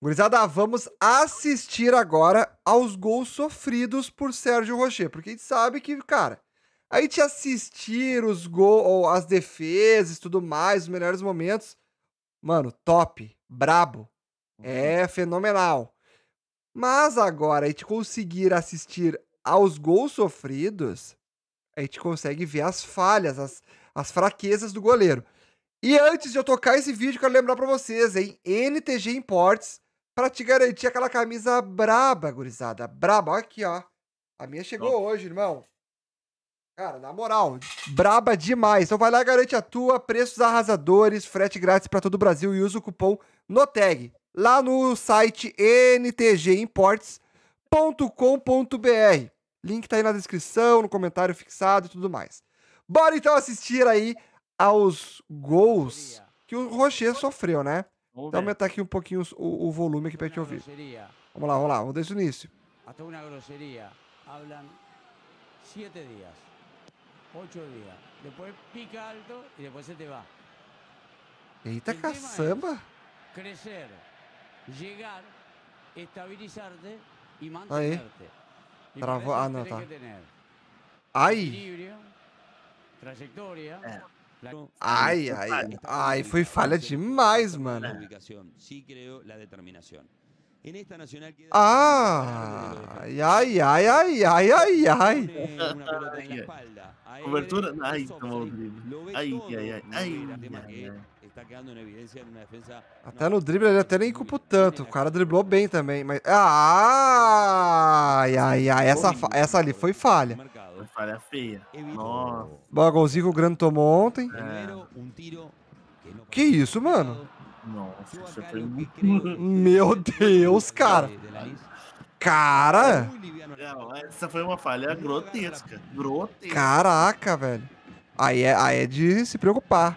Gurizada, vamos assistir agora aos gols sofridos por Sérgio Rocher, porque a gente sabe que, cara, a gente assistir os gols, as defesas tudo mais, os melhores momentos, mano, top, brabo, uhum. é fenomenal. Mas agora, a gente conseguir assistir aos gols sofridos, a gente consegue ver as falhas, as, as fraquezas do goleiro. E antes de eu tocar esse vídeo, quero lembrar para vocês, em NTG Imports, para te garantir aquela camisa braba, gurizada. Braba, olha aqui, ó. A minha chegou hoje, irmão. Cara, na moral, braba demais. Então vai lá, garante a tua, preços arrasadores, frete grátis para todo o Brasil e usa o cupom NOTEG lá no site ntgimports.com.br. Link tá aí na descrição, no comentário fixado e tudo mais. Bora então assistir aí aos gols que o Rocher sofreu, né? Vamos então, aumentar aqui um pouquinho o, o volume aqui para gente ouvir. Grosseria. Vamos lá, vamos lá, vamos desde o início. Até uma grosseria. Hablan sete dias, oito dias. Depois pica alto e depois te Eita caçamba! Ah, tá. É crescer, chegar, estabilizar-te e manter-te. Travou. Ah, não, tá. Aí! Trajetória. É. Ai, ai, ai, foi falha demais, mano. Ah, ai, ai, ai, ai, ai, ai. Cobertura? Ai, tomou Ai, ai, ai, ai. Até no drible ele até nem culpa tanto. O cara driblou bem também, mas... Ah, ai, ai, ai, essa, essa ali foi falha falha feia. Nossa. Bom, que o Grande tomou ontem. É. Que isso, mano? Nossa, isso foi... Meu Deus, cara. Cara! Não, essa foi uma falha grotesca. Grotesca. Caraca, velho. Aí é, aí é de se preocupar.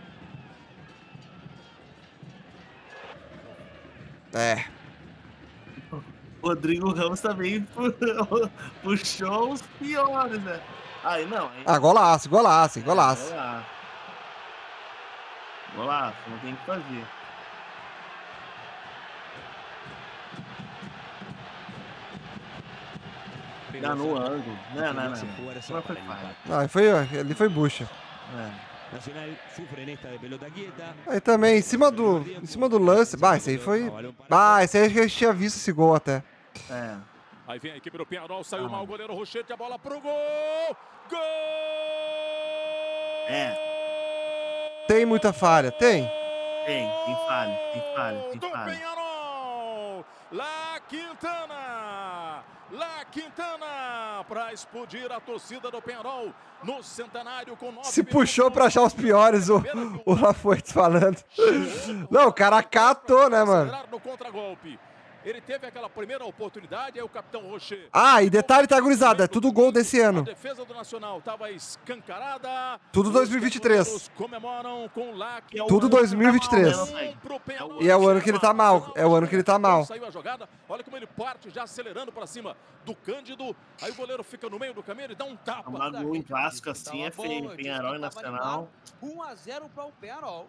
É. Rodrigo Ramos também puxou os piores, né? Aí não. hein? Ah, golaço, golaço, golaço. É, golaço. Golaço, não tem o que fazer. Enganou o ângulo. Não, não, não. não. foi ah, foi, ele foi bucha. É. Aí também, em cima do, em cima do lance. Bah, esse aí foi. Bah, esse aí a gente tinha visto esse gol até. É. Aí vem a equipe do Penarol, saiu ah. mal o goleiro Rochete, a bola pro gol! Gol! É. Tem muita falha, tem? Tem, tem falha, tem falha, tem do falha. Penharol! Lá Quintana! Lá Quintana! Pra explodir a torcida do Penarol no centenário com nove... Se puxou pra achar os piores o, o falando. Não, o cara catou, né, mano? Ele teve aquela primeira oportunidade, aí o capitão Rocher. Ah, e detalhe, tá agorizada, é tudo gol desse ano. A defesa do Nacional estava escancarada. Tudo 2023. Comemoram com Lac, é tudo 2023. Tá né, e é o ano que ele tá mal, é o ano que ele tá mal. Saiu a jogada, olha como ele parte já acelerando para cima do Cândido. Aí o goleiro fica no meio do caminho, e dá um tapa. Um gol em clássico assim é feio, Penharol e Nacional. 1 a 0 para o Penharol.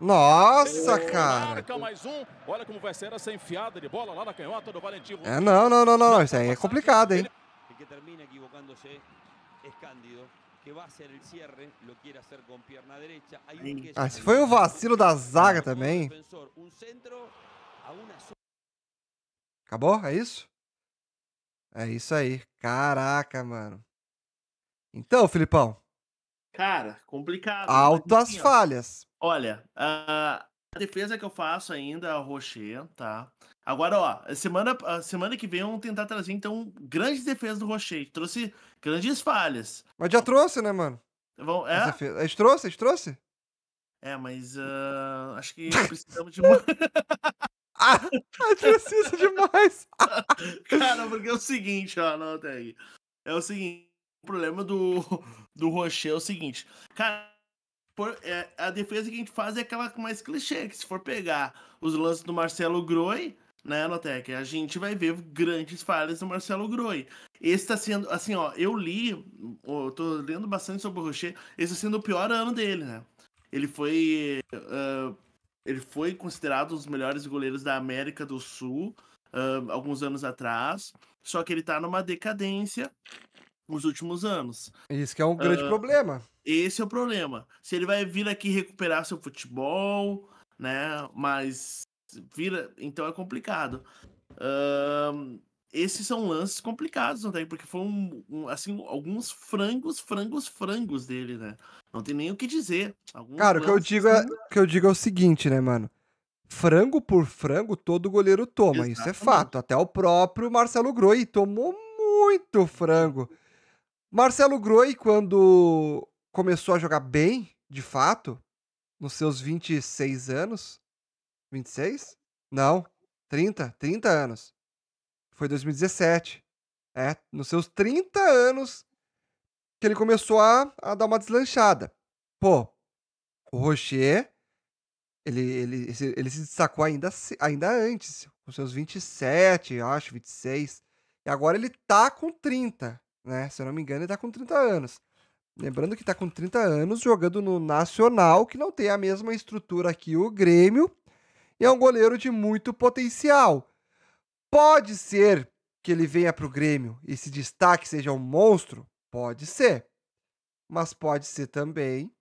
Nossa, cara. mais um. Olha como vai ser essa enfiada de bola lá na canhota do Valentim. É, não, não, não, não. Isso aí é complicado, hein? Que termina equivocando-se é Cândido, que vai ser o cierre, lo com perna direita. Ah, esse foi o vacilo da zaga também. Acabou? É isso? É isso aí. Caraca, mano. Então, Filipão, Cara, complicado. Né? Altas assim, falhas. olha, ah, a, defesa que eu faço ainda é o Rocher, tá? Agora, ó, semana, ah, semana que vem vamos tentar trazer, então, grandes defesas do Rocher. Trouxe grandes falhas. Mas já trouxe, né, mano? é? A gente trouxe, a gente trouxe? É, mas uh, acho que precisamos de mais. ah, precisa demais. Cara, porque é o seguinte, ó, não, tem. É o seguinte problema do, do Rocher é o seguinte. Cara, por, é, a defesa que a gente faz é aquela mais clichê, que se for pegar os lances do Marcelo Groi, né, Notec, a gente vai ver grandes falhas do Marcelo Groi. Esse tá sendo, assim, ó, eu li, eu tô lendo bastante sobre o Rocher, esse tá sendo o pior ano dele, né? Ele foi. Uh, ele foi considerado um dos melhores goleiros da América do Sul uh, alguns anos atrás. Só que ele tá numa decadência nos últimos anos. Isso que é um grande uh, problema. Esse é o problema. Se ele vai vir aqui recuperar seu futebol, né? Mas vira, então é complicado. Uh, esses são lances complicados, tem porque foram um, um, assim alguns frangos, frangos, frangos dele, né? Não tem nem o que dizer. Alguns Cara, o que eu digo é, assim. que eu digo é o seguinte, né, mano? Frango por frango, todo goleiro toma, Exatamente. isso é fato. Até o próprio Marcelo Groi tomou muito frango. Marcelo Groi, quando começou a jogar bem, de fato, nos seus 26 anos, 26? Não, 30, 30 anos. Foi 2017. É, nos seus 30 anos que ele começou a, a dar uma deslanchada. Pô, o Rocher, ele, ele, ele se destacou ainda, ainda antes, com seus 27, acho, 26. E agora ele tá com 30 né? Se eu não me engano, ele tá com 30 anos. Lembrando que tá com 30 anos jogando no Nacional, que não tem a mesma estrutura que o Grêmio, e é um goleiro de muito potencial. Pode ser que ele venha para o Grêmio e se destaque, seja um monstro? Pode ser. Mas pode ser também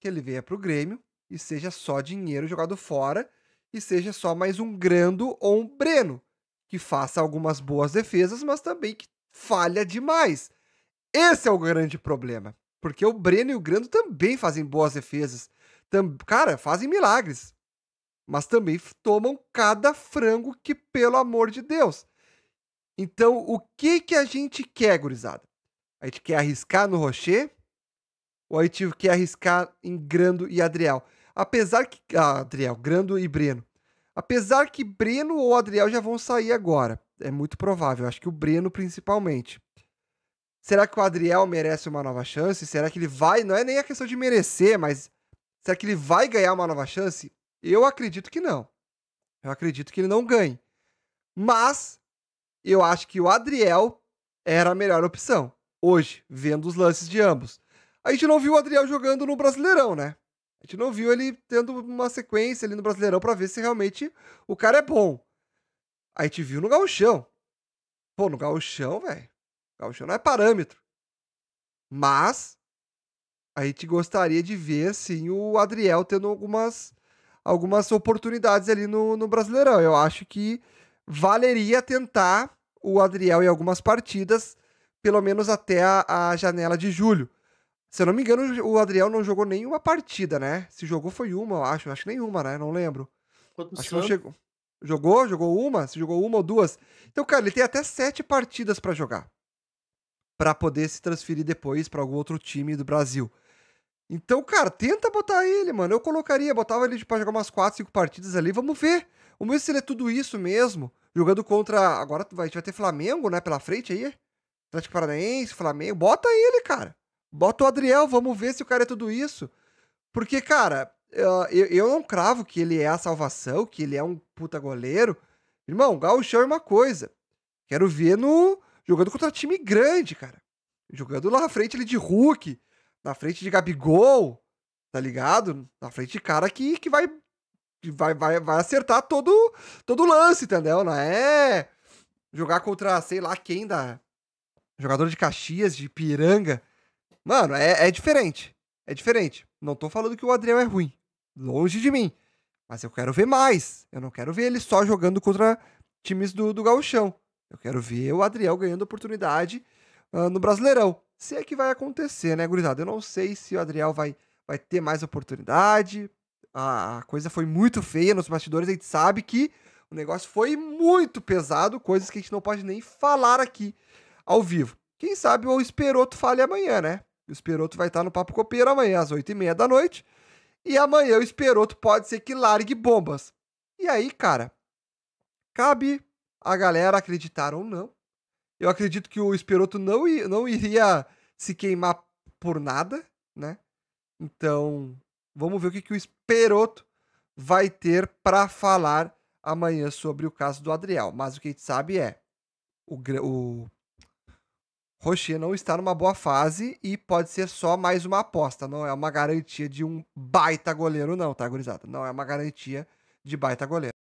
que ele venha para o Grêmio e seja só dinheiro jogado fora e seja só mais um Grando ou um Breno, que faça algumas boas defesas, mas também que falha demais. Esse é o grande problema. Porque o Breno e o Grando também fazem boas defesas. Tam, cara, fazem milagres. Mas também tomam cada frango que, pelo amor de Deus. Então, o que que a gente quer, gurizada? A gente quer arriscar no Rocher? Ou a gente quer arriscar em Grando e Adriel? Apesar que. Ah, Adriel, Grando e Breno. Apesar que Breno ou Adriel já vão sair agora é muito provável. Acho que o Breno, principalmente. Será que o Adriel merece uma nova chance? Será que ele vai? Não é nem a questão de merecer, mas será que ele vai ganhar uma nova chance? Eu acredito que não. Eu acredito que ele não ganhe. Mas eu acho que o Adriel era a melhor opção. Hoje, vendo os lances de ambos. A gente não viu o Adriel jogando no Brasileirão, né? A gente não viu ele tendo uma sequência ali no Brasileirão para ver se realmente o cara é bom. Aí te viu no gauchão. Pô, no gauchão, velho. Gauchão não é parâmetro. Mas aí te gostaria de ver, assim, o Adriel tendo algumas, algumas oportunidades ali no, no Brasileirão. Eu acho que valeria tentar o Adriel em algumas partidas, pelo menos até a, a janela de julho. Se eu não me engano, o Adriel não jogou nenhuma partida, né? Se jogou foi uma, eu acho. Acho que nenhuma, né? Não lembro. Quanto acho que não chegou. Jogou? Jogou uma? Se jogou uma ou duas? Então, cara, ele tem até sete partidas para jogar. para poder se transferir depois para algum outro time do Brasil. Então, cara, tenta botar ele, mano. Eu colocaria, botava ele pra jogar umas quatro cinco partidas ali, vamos ver. Vamos ver se ele é tudo isso mesmo. Jogando contra. Agora a gente vai ter Flamengo, né? Pela frente aí. Atlético Paranaense, Flamengo. Bota ele, cara. Bota o Adriel, vamos ver se o cara é tudo isso. Porque, cara, ah, eu, eu não cravo que ele é a salvação, que ele é um puta goleiro. Irmão, gauchão é uma coisa. Quero ver no jogando contra time grande, cara. Jogando lá na frente ele de Hulk, na frente de Gabigol, tá ligado? Na frente de cara que, que vai, que vai, vai, vai acertar todo todo lance, entendeu? Não é jogar contra, sei lá, quem da jogador de Caxias, de Piranga. Mano, é, é diferente. É diferente. Não tô falando que o adriano é ruim longe de mim. Mas eu quero ver mais. Eu não quero ver ele só jogando contra times do, do Gauchão. Eu quero ver o Adriel ganhando oportunidade uh, no Brasileirão. Se é que vai acontecer, né, gurizada? Eu não sei se o Adriel vai, vai ter mais oportunidade. A, a coisa foi muito feia nos bastidores. A gente sabe que o negócio foi muito pesado, coisas que a gente não pode nem falar aqui ao vivo. Quem sabe o Esperoto fale amanhã, né? O Esperoto vai estar no Papo Copeiro amanhã às 8h30 da noite. E amanhã o Esperoto pode ser que largue bombas. E aí, cara, cabe a galera acreditar ou não. Eu acredito que o Esperoto não, não iria se queimar por nada, né? Então, vamos ver o que, que o Esperoto vai ter para falar amanhã sobre o caso do Adriel. Mas o que a gente sabe é o, o Rocher não está numa boa fase e pode ser só mais uma aposta. Não é uma garantia de um baita goleiro, não, tá, gurizada? Não é uma garantia de baita goleiro.